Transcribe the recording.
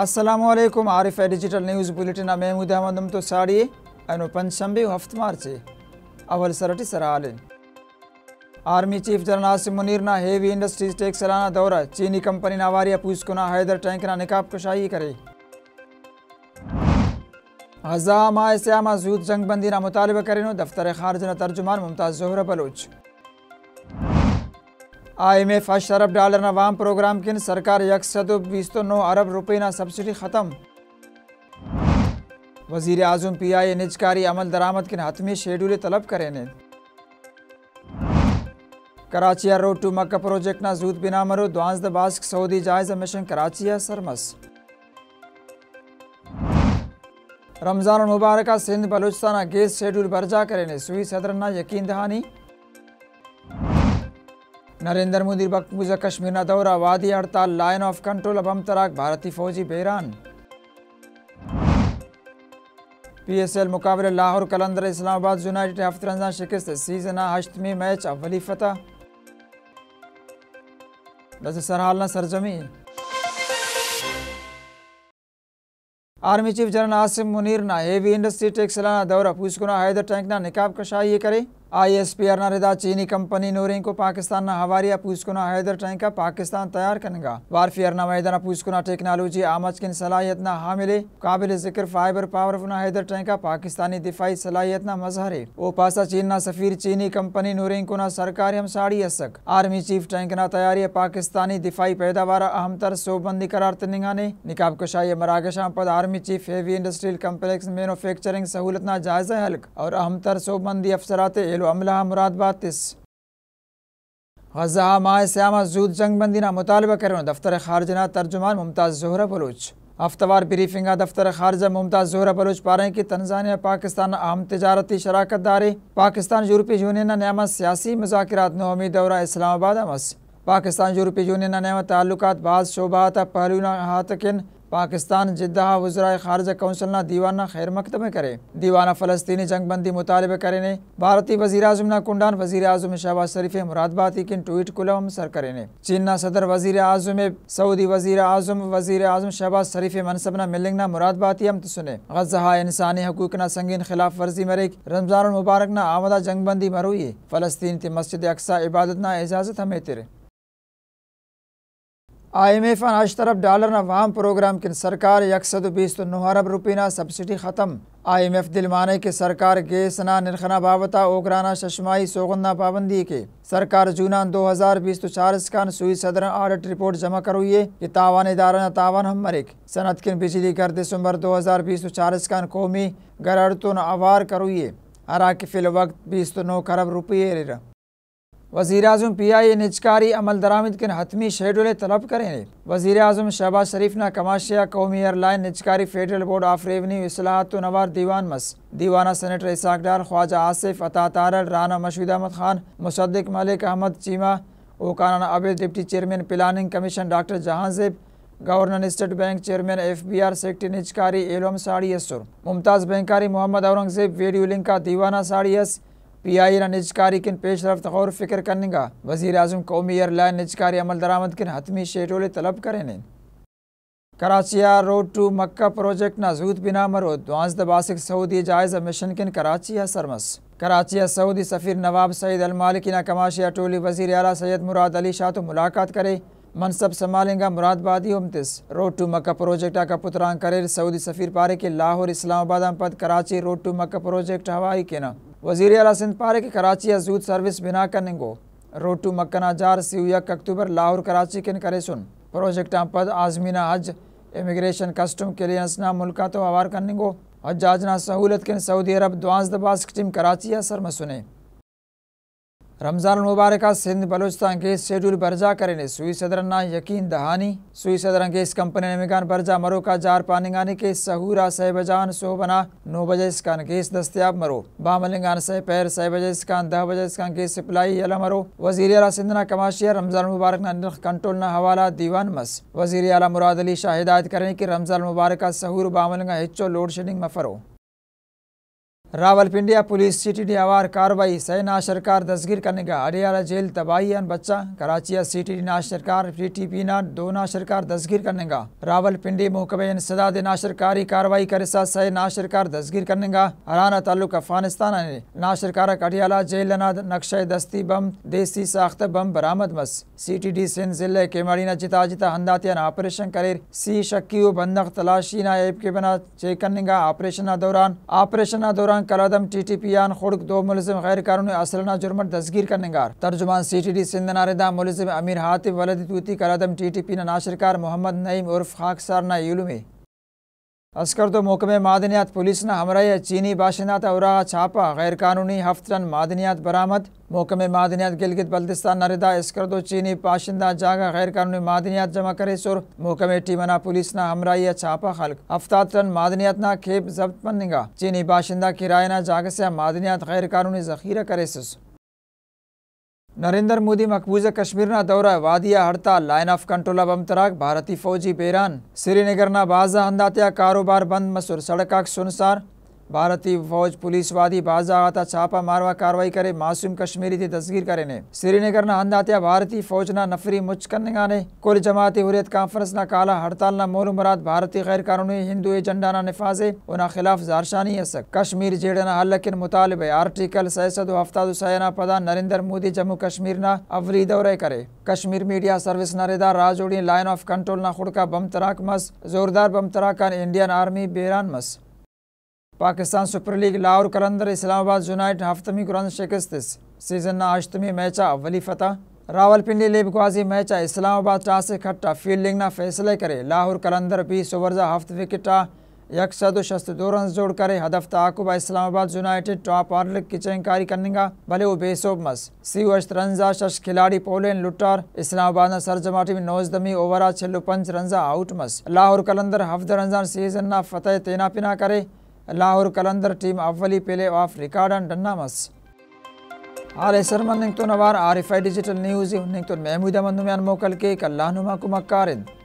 Aslam Arif digital news bulletin Mahmood Ahmad तो साड़िए अनु पंचशंबे हफ्त मार्च अवल सरटी सराल army chief general Asim Munir ना हेवी इंडस्ट्रीज टेक सलाना दौरा चीनी कंपनी नावारिया पूछकुना हैदर टैंक ना निकाब कुशाई करे हजामा श्यामा जूद जंगबंदी ना मुतालबा करेनो दफ्तर खारजना तर्जुमान मुमताज़ जोहरा बलोच આઈએમએફ આ અરબ ડોલરના વામ પ્રોગ્રામ કિન સરકાર યકસદો બીસો નવ અરબ રૂપિયાના सब्सिडी खत्म वजीर आजम पी आई निजकारी अमल दरामद के हतमी शेड्यूल तलब करें कराचिया रोड टू मक्का प्रोजेक्ट ना जूद बिना मरो द्वांस द बास्क सऊदी जायजा मिशन कराचिया सरमस रमजान मुबारक सिंध बलूचिस्तान गैस शेड्यूल बर्जा करें सुई सदर ना यकीन दहानी नरेंद्र मोदी बकबूजा कश्मीर का दौरा वादी हड़ताल लाइन ऑफ कंट्रोल अब हम तराक भारतीय फौजी बेरान पीएसएल मुकाबले लाहौर कलंदर इस्लामाबाद यूनाइटेड हफ्तरंजा शिकस्त सीजन अष्टमी मैच अवली फतह सरहाल सरजमी army chief general Asim Munir ना हेवी इंडस्ट्री टेक्सलाना दौरा पूछकुना हैदर टैंक ना निकाब कशाई करे एस आईएसपीआर नरेदा चीनी कंपनी नूरिंग को पाकिस्तान हवारिया पूछकना हैदर टैंका पाकिस्तान तैयार करेगा वारफियर नैदा पूछकना टेक्नोलॉजी आमच किन सलाहियत न हामिले काबिल जिक्र फाइबर पावर हैदर टैंका पाकिस्तानी दिफाई सलाहियत ना मजहरे ओ पासा चीन न सफीर चीनी कंपनी नूरिंग को ना सरकारी हम साड़ी असक आर्मी चीफ टैंक न तैयारी पाकिस्तानी दिफाई पैदावार अहम तर सोबंदी करार तिंगा ने निकाब कशाई मरागशा पद army chief heavy industrial complex manufacturing सहूलत ना जायजा हल्क और अहम तर सोबंदी अफसरा अमला मुराद बातिस गजा माह श्यामा जूद जंग बंदी ना मुतालबा करें दफ्तर खारजना तर्जुमान मुमताज़ जहरा बलूच हफ्तावार ब्रीफिंग दफ्तर खारजा मुमताज़ जहरा बलूच पारें कि तंजानिया पाकिस्तान अहम तजारती शराकत दारी पाकिस्तान यूरोपी यूनियन न्यामत सियासी मजाकर नौमी दौरा इस्लामाबाद अमस पाकिस्तान यूरोपी यूनियन न्यामत ताल्लुक बाद शोबा पहलू हाथकिन पाकिस्तान जिदा वजरा खारज कौंसल ना दीवाना खैर मकदमे करे दीवाना फलस्तीनी जंग बंदी मुतालबे करे ने भारतीय वजीर अजम ना कुंडान वजीर अजम शहबाज शरीफ मुरादबाती किन ट्वीट कुलम सर करे ने चीन ना सदर वजीर अजम सऊदी वजीर अजम वजीर अजम शहबाज शरीफ मनसब ना मिलिंग ना मुरादबाती अमत सुने गजहा इंसानी हकूक ना संगीन खिलाफ वर्जी मरिक रमजान मुबारक ना आमदा जंग बंदी मरुई फलस्तीन की मस्जिद अक्सा इबादत ना इजाजत हमें तिर आई एम एफ अनाज तरफ डॉलर वाम प्रोग्राम की सरकार सौ बीस तो नौ अरब रुपीना सब्सिडी ख़त्म आई एम एफ दिलमाने के सरकार ना निरखना बावता ओकराना शशमाई सोगंदा पाबंदी के सरकार जूनान दो हज़ार बीस तो चार इसकान सुई सदर ऑडिट रिपोर्ट जमा करुए ये तावान इदारा तावान हम मरिक सनत किन बिजली कर दिसंबर दो हज़ार बीस तो चार इसकान कौमी गरड़तुन आवार करुई अरा के फिल वक्त बीस तो नौ खरब रुपये वज़ी अजम पी आई निजकारी अमल दरामद के हतमी शेडूल तलब करें वज़ी अजम शहबाज शरीफ ना कमाशिया कौमी एयरलाइन निजकारी फेडरल बोर्ड ऑफ रेवन्यू असलाहत नवार दीवान मस दीवाना सेनेटर इसाक डार ख्वाजा आसिफ अता तारल राना मशीद अहमद खान मुसद्दिक मलिक अहमद चीमा ओकाना अब deputy chairman planning commission doctor Jahanzeb governor state bank chairman F B R सेक्टी निजकारी एलोम साड़ियसुर मुमताज़ बैंकारी मोहम्मद औरंगजेब वेडियो लिंका दीवाना साड़ियस पी आई ना निजकारी किन पेश रफ्त गौर फिक्र करने का वजीर अजम कौमी एयरलाइन निजकारी अमल दरामद किन हतमी शेटोले तलब करें कराचिया रोड टू मक्का प्रोजेक्ट नाजूद बिना मरो द्वांस दबासिक सऊदी जायज़ मिशन किन कराचिया सरमस कराचिया सऊदी सफ़ीर नवाब सईद अलमालिकिन कमाशिया टोली वजीर अला सैयद मुराद अली शाह तो मुलाकात करे मनसब संभालेगा मुरादबादी उमतिस रोड टू मक्का प्रोजेक्ट का पुतरांग करे सऊदी सफ़ीर पारे के लाहौर इस्लामाबाद पद Karachi road to Makkah project हवाई के ना वजीर अला सिंध पारे की कराची अजूद सर्विस बिना कनेंगो रोड टू मक्कना जार यक अक्टूबर लाहौर कराची किन करे सुन प्रोजेक्ट पद आजमीना हज इमिग्रेशन कस्टम के लिए मुल्क तो आवार कनेंगो और जाजना सहूलत किन सऊदी अरब द्वास दबास टीम कराची या सर में सुने रमज़ान मुबारक सिंध बलोचिस्तान के शेड्यूल बर्जा करेने सुई सदरन ना यकीन दहानी सुई सदरन के कंपनी ने मिगान बर्जा मरो का जार पानिंगानी के सहूरा सहबजान सोबना नौ बजे स्कान केस दस्तियाब मरो बामलिंगान सह पैर सह बजे स्कान दह बजे इसकान के सिपलाई अला मरो वजीर अला सिंध ना कमाशिया रमज़ान मुबारक ना नर्ख कंट्रोल ना हवाला दीवान मस वजीर अला मुराद अली शाह हिदायत करें कि रमज़ान मुबारक सहूर बामलिंगा हिचो लोड शेडिंग में फरो रावलपिंडिया पुलिस सीटीडी आवार कार्रवाई सैना सरकार दसगीर करने का अडियारा जेल तबाही अन बच्चा कराचिया सीटीडी ना सरकार पीटीपी ना दोना सरकार दसगिर करने का रावलपिंडी मोहकबे सदा ना सरकारी कार्रवाई करे सा सै ना सरकार दसगिर करने का हराना तालुक अफगानिस्तान ने ना सरकार अडियाला जेल ना नक्शे दस्ती बम देसी साख्त बम बरामद मस सीटीडी सिंध जिले के मरीना जिता जिता हंदातिया ऑपरेशन करे सी शक्की बंदक तलाशी ना एप के बना चेक करने का ऑपरेशन दौरान ऑपरेशन दौरान कलादम टी टी पी आन खुड़क दो मुलिम गैर कानूनी असलना जुर्मन तस्गीर का निगार तर्जुमान सी टी डी सिंध नारदा मुलिम अमीर हातिम वलद तूती कलादम टी टी पी नाशरकार मोहम्मद नईम उर्फ खाकसार ना यूलुमी अस्करद मोकमे मादनियात पुलिस न हमराया चीनी बाशिंदा और छापा गैरकानूनी हफ्तन मादनियात बरामद मोकमे मादनियात गिलगित बल्तिस्तान नरिदा अस्करदो चीनी बाशिंदा जागा गैरकानूनी मादनियात जमा करे सुर मोकमे टीमना पुलिस न हमराया छापा खल्क हफ्ता टन मादनियात ना खेप जब्त बनेगा चीनी बाशिंदा किराए ना जाग से मादनियात कानूनी जखीरा करे सुस नरेंद्र मोदी मकबूजा कश्मीर दौरा वादिया हड़ताल लाइन ऑफ कंट्रोल अब अमतराक भारतीय फौजी बेरान श्रीनगर न बाजा अंदात्या कारोबार बंद मसूर सड़क सुनसार भारतीय फौज पुलिस वादी बाजा आता छापा मारवा कार्रवाई करे मासूम कश्मीरी थी दस्तगीर करे ने श्रीनगर न अंदात्या भारतीय फौज ना नफरी मुचकन ने कुल जमाती हुरियत कॉन्फ्रेंस ना काला हड़ताल ना मोरू मराद भारतीय गैर कानूनी हिंदू एजेंडा ना नफाजे उना खिलाफ जारशानी असक कश्मीर जेड़ ना हल किन मुतालिबे आर्टिकल सैसद हफ्ता दुसायना प्रधान नरेंद्र मोदी जम्मू कश्मीर न अवली दौरे करे कश्मीर मीडिया सर्विस नरेदार राजोड़ी लाइन ऑफ कंट्रोल न खुड़का बम तराक मस जोरदार बम तराक इंडियन आर्मी बेरान मस Pakistan super league Lahore Qalandar Islamabad united हफ्तमी कुरान शिकस्त सीजन अष्टमी मैचा वली फतह रावलपिंडी लेबगाजी मैचा इस्लामाबाद टा से खट्टा फील्डिंग ना फैसले करे लाहौर कलंदर बीस ओवरजा हफ्त विकेट यक सद शस्त दो रन जोड़ करे हदफ ताकुबा इस्लामाबाद यूनाइटेड टॉप ऑर्डर की चयनकारी करनेगा भले वो बेसोब मस सी अश्त रनजा शश खिलाड़ी पोलैंड लुटार इस्लामाबाद ने सरजमाटी में नौजदमी ओवरा छिल्लू पंच रनजा आउट मस लाहौर कलंदर हफ्त रंजान सीजन ना फतेह तेना पिना करे लाहौर कलंदर टीम अव्वली प्ले आफ् रिकार्ड अंडनामस आर एस मन तो नार आरिफ डिजिटल न्यूज़ तो मेमुदे मोकल के कल्लाकुमारी